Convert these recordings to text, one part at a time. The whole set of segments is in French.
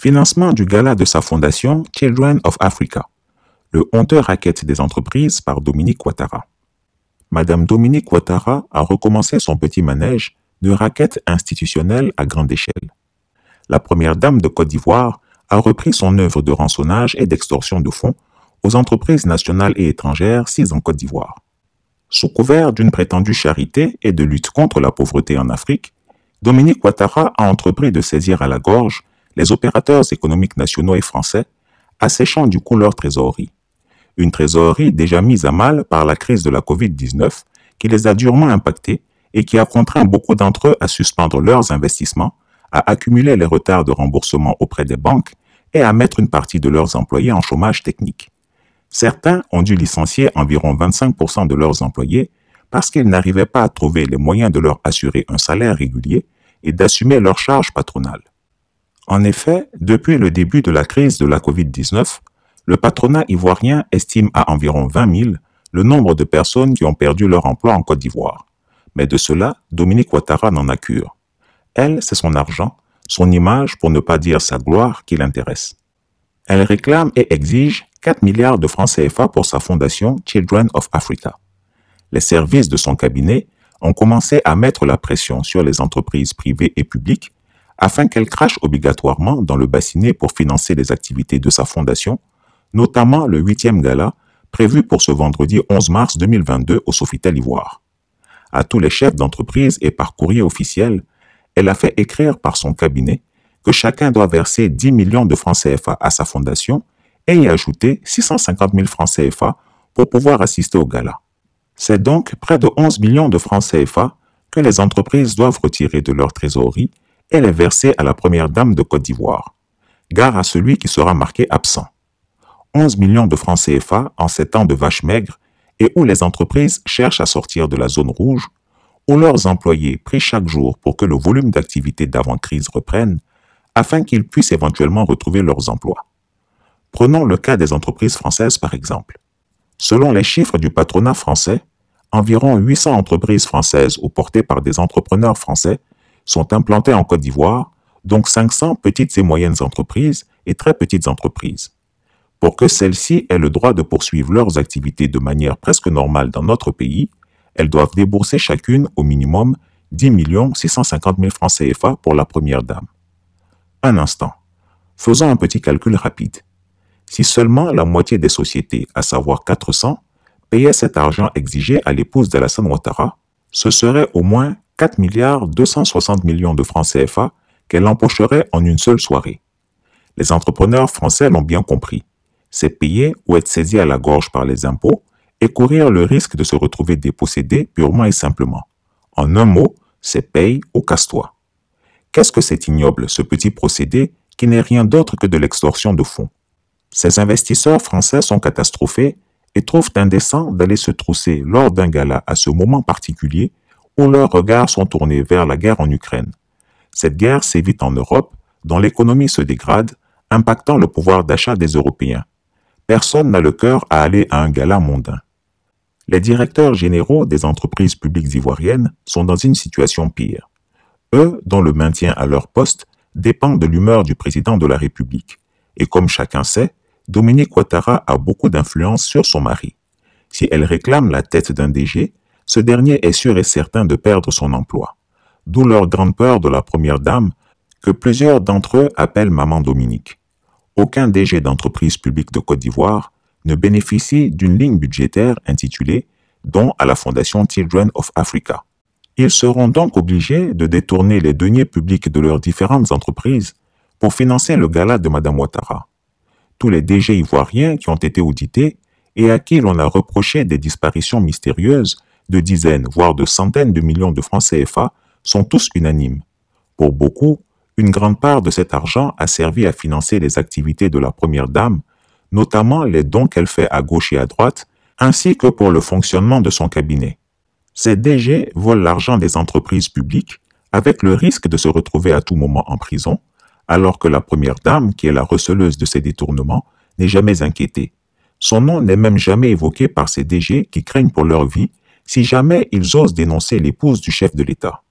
Financement du gala de sa fondation Children of Africa. Le honteux racket des entreprises par Dominique Ouattara. Madame Dominique Ouattara a recommencé son petit manège de racket institutionnel à grande échelle. La première dame de Côte d'Ivoire a repris son œuvre de rançonnage et d'extorsion de fonds aux entreprises nationales et étrangères sises en Côte d'Ivoire. Sous couvert d'une prétendue charité et de lutte contre la pauvreté en Afrique, Dominique Ouattara a entrepris de saisir à la gorge les opérateurs économiques nationaux et français asséchant du coup leur trésorerie. Une trésorerie déjà mise à mal par la crise de la Covid-19 qui les a durement impactés et qui a contraint beaucoup d'entre eux à suspendre leurs investissements, à accumuler les retards de remboursement auprès des banques et à mettre une partie de leurs employés en chômage technique. Certains ont dû licencier environ 25% de leurs employés parce qu'ils n'arrivaient pas à trouver les moyens de leur assurer un salaire régulier et d'assumer leurs charges patronales. En effet, depuis le début de la crise de la COVID-19, le patronat ivoirien estime à environ 20 000 le nombre de personnes qui ont perdu leur emploi en Côte d'Ivoire. Mais de cela, Dominique Ouattara n'en a cure. Elle, c'est son argent, son image pour ne pas dire sa gloire qui l'intéresse. Elle réclame et exige 4 milliards de francs CFA pour sa fondation Children of Africa. Les services de son cabinet ont commencé à mettre la pression sur les entreprises privées et publiques afin qu'elle crache obligatoirement dans le bassinet pour financer les activités de sa fondation, notamment le 8 gala prévu pour ce vendredi 11 mars 2022 au Sofitel Ivoire. À tous les chefs d'entreprise et par courrier officiel, elle a fait écrire par son cabinet que chacun doit verser 10 millions de francs CFA à sa fondation et y ajouter 650 000 francs CFA pour pouvoir assister au gala. C'est donc près de 11 millions de francs CFA que les entreprises doivent retirer de leur trésorerie elle est versée à la première dame de Côte d'Ivoire. Gare à celui qui sera marqué absent. 11 millions de francs CFA en ces ans de vaches maigre et où les entreprises cherchent à sortir de la zone rouge, où leurs employés prient chaque jour pour que le volume d'activité d'avant-crise reprenne, afin qu'ils puissent éventuellement retrouver leurs emplois. Prenons le cas des entreprises françaises par exemple. Selon les chiffres du patronat français, environ 800 entreprises françaises ou portées par des entrepreneurs français sont implantées en Côte d'Ivoire, donc 500 petites et moyennes entreprises et très petites entreprises. Pour que celles-ci aient le droit de poursuivre leurs activités de manière presque normale dans notre pays, elles doivent débourser chacune au minimum 10 650 000 francs CFA pour la première dame. Un instant. Faisons un petit calcul rapide. Si seulement la moitié des sociétés, à savoir 400, payaient cet argent exigé à l'épouse de d'Alassane Ouattara, ce serait au moins 4 milliards 260 millions de francs CFA qu'elle empocherait en une seule soirée. Les entrepreneurs français l'ont bien compris. C'est payer ou être saisi à la gorge par les impôts et courir le risque de se retrouver dépossédé purement et simplement. En un mot, c'est paye ou casse-toi. Qu'est-ce que c'est ignoble, ce petit procédé qui n'est rien d'autre que de l'extorsion de fonds Ces investisseurs français sont catastrophés et trouvent indécent d'aller se trousser lors d'un gala à ce moment particulier où leurs regards sont tournés vers la guerre en Ukraine. Cette guerre s'évite en Europe, dont l'économie se dégrade, impactant le pouvoir d'achat des Européens. Personne n'a le cœur à aller à un gala mondain. Les directeurs généraux des entreprises publiques ivoiriennes sont dans une situation pire. Eux, dont le maintien à leur poste dépend de l'humeur du président de la République. Et comme chacun sait, Dominique Ouattara a beaucoup d'influence sur son mari. Si elle réclame la tête d'un DG, ce dernier est sûr et certain de perdre son emploi. D'où leur grande peur de la première dame, que plusieurs d'entre eux appellent Maman Dominique. Aucun DG d'entreprise publique de Côte d'Ivoire ne bénéficie d'une ligne budgétaire intitulée Don à la Fondation Children of Africa. Ils seront donc obligés de détourner les deniers publics de leurs différentes entreprises pour financer le gala de Madame Ouattara. Tous les DG ivoiriens qui ont été audités et à qui l'on a reproché des disparitions mystérieuses de dizaines, voire de centaines de millions de francs CFA sont tous unanimes. Pour beaucoup, une grande part de cet argent a servi à financer les activités de la Première Dame, notamment les dons qu'elle fait à gauche et à droite, ainsi que pour le fonctionnement de son cabinet. Ces DG volent l'argent des entreprises publiques avec le risque de se retrouver à tout moment en prison, alors que la Première Dame, qui est la receleuse de ces détournements, n'est jamais inquiétée. Son nom n'est même jamais évoqué par ces DG qui craignent pour leur vie si jamais ils osent dénoncer l'épouse du chef de l'État.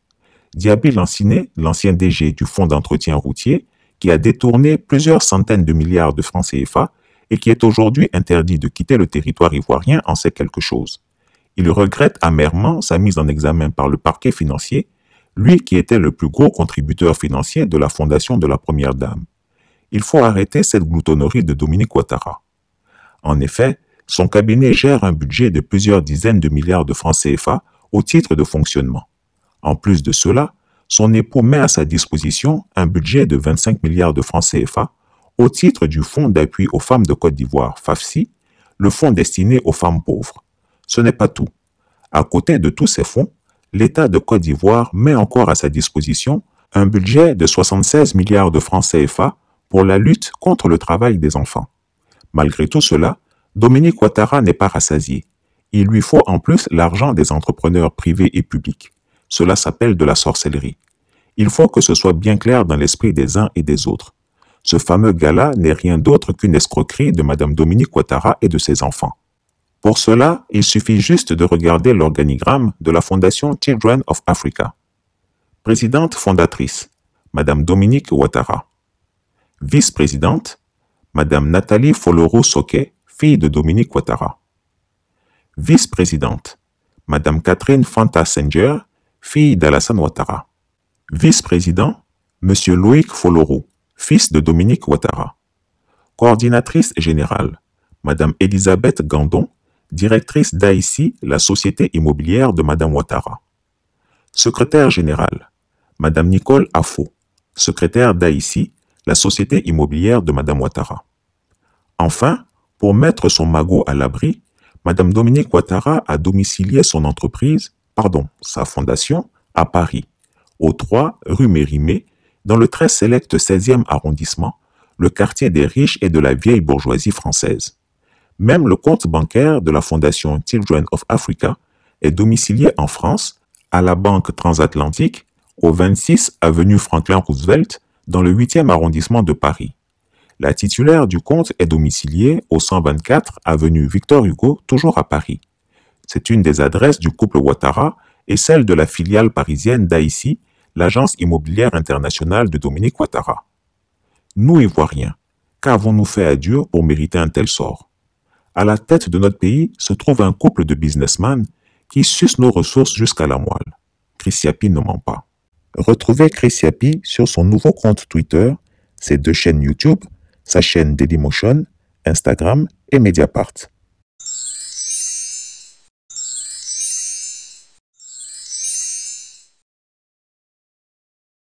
Diaby Lansiné, l'ancien DG du Fonds d'entretien routier, qui a détourné plusieurs centaines de milliards de francs CFA et qui est aujourd'hui interdit de quitter le territoire ivoirien en sait quelque chose. Il regrette amèrement sa mise en examen par le parquet financier, lui qui était le plus gros contributeur financier de la fondation de la Première Dame. Il faut arrêter cette gloutonnerie de Dominique Ouattara. En effet, son cabinet gère un budget de plusieurs dizaines de milliards de francs CFA au titre de fonctionnement. En plus de cela, son époux met à sa disposition un budget de 25 milliards de francs CFA au titre du Fonds d'appui aux femmes de Côte d'Ivoire, FAFSI, le fonds destiné aux femmes pauvres. Ce n'est pas tout. À côté de tous ces fonds, l'État de Côte d'Ivoire met encore à sa disposition un budget de 76 milliards de francs CFA pour la lutte contre le travail des enfants. Malgré tout cela, Dominique Ouattara n'est pas rassasié. Il lui faut en plus l'argent des entrepreneurs privés et publics. Cela s'appelle de la sorcellerie. Il faut que ce soit bien clair dans l'esprit des uns et des autres. Ce fameux gala n'est rien d'autre qu'une escroquerie de Madame Dominique Ouattara et de ses enfants. Pour cela, il suffit juste de regarder l'organigramme de la Fondation Children of Africa. Présidente fondatrice, Madame Dominique Ouattara. Vice-présidente, Madame Nathalie Folorou-Soquet, fille de Dominique Ouattara. Vice-présidente, Madame Catherine Fanta fille d'Alassane Ouattara. Vice-président, Monsieur Loïc Folorou, fils de Dominique Ouattara. Coordinatrice générale, Madame Elisabeth Gandon, directrice d'AICI, la société immobilière de Madame Ouattara. Secrétaire générale, Madame Nicole Afo secrétaire d'AICI, la société immobilière de Madame Ouattara. Enfin, pour mettre son magot à l'abri, Madame Dominique Ouattara a domicilié son entreprise, pardon, sa fondation, à Paris, au 3 rue Mérimée, dans le très sélect 16e arrondissement, le quartier des riches et de la vieille bourgeoisie française. Même le compte bancaire de la fondation Children of Africa est domicilié en France, à la Banque transatlantique, au 26 avenue Franklin Roosevelt, dans le 8e arrondissement de Paris. La titulaire du compte est domiciliée au 124 avenue Victor Hugo, toujours à Paris. C'est une des adresses du couple Ouattara et celle de la filiale parisienne d'Haïti, l'agence immobilière internationale de Dominique Ouattara. Nous, Ivoiriens, qu'avons-nous fait à Dieu pour mériter un tel sort À la tête de notre pays se trouve un couple de businessmen qui sucent nos ressources jusqu'à la moelle. Christiapi ne ment pas. Retrouvez yapi sur son nouveau compte Twitter, ses deux chaînes YouTube sa chaîne Dailymotion, Instagram et Mediapart.